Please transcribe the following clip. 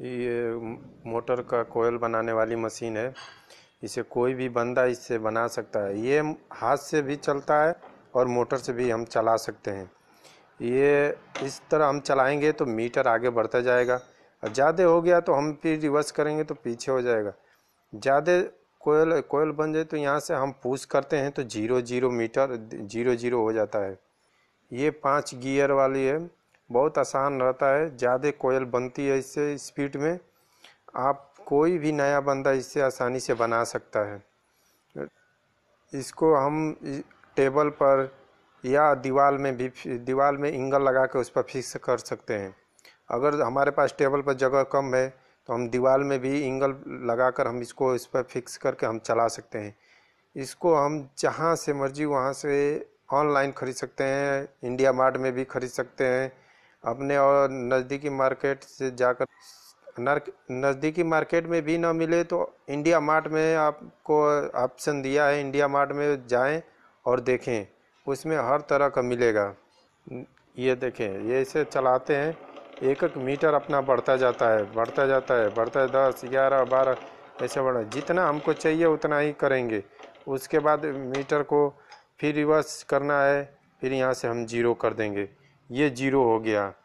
ये मोटर का कोयल बनाने वाली मशीन है इसे कोई भी बंदा इससे बना सकता है ये हाथ से भी चलता है और मोटर से भी हम चला सकते हैं ये इस तरह हम चलाएंगे तो मीटर आगे बढ़ता जाएगा और ज़्यादा हो गया तो हम फिर रिवर्स करेंगे तो पीछे हो जाएगा ज़्यादा कोयल कोयल बन जाए तो यहाँ से हम पूछ करते हैं तो zero zero metre zero zero हो जाता है ये पाँच गियर वाली है बहुत आसान रहता है ज़्यादा कोयल बनती है इससे स्पीड में आप कोई भी नया बंदा इससे आसानी से बना सकता है इसको हम टेबल पर या दीवार में भी दीवार में इंगल लगा के उस पर फिक्स कर सकते हैं अगर हमारे पास टेबल पर जगह कम है तो हम दीवार में भी लगा लगाकर हम इसको इस पर फिक्स करके हम चला सकते हैं इसको हम जहाँ से मर्जी वहाँ से ऑनलाइन ख़रीद सकते हैं इंडिया मार्ट में भी ख़रीद सकते हैं अपने और नज़दीकी मार्केट से जाकर नज़दीकी मार्केट में भी ना मिले तो इंडिया मार्ट में आपको ऑप्शन दिया है इंडिया मार्ट में जाएं और देखें उसमें हर तरह का मिलेगा ये देखें ये इसे चलाते हैं एक एक मीटर अपना बढ़ता जाता है बढ़ता जाता है बढ़ता है दस ग्यारह बारह ऐसे बढ़ा जितना हमको चाहिए उतना ही करेंगे उसके बाद मीटर को फिर रिवर्स करना है फिर यहाँ से हम जीरो कर देंगे ये जीरो हो गया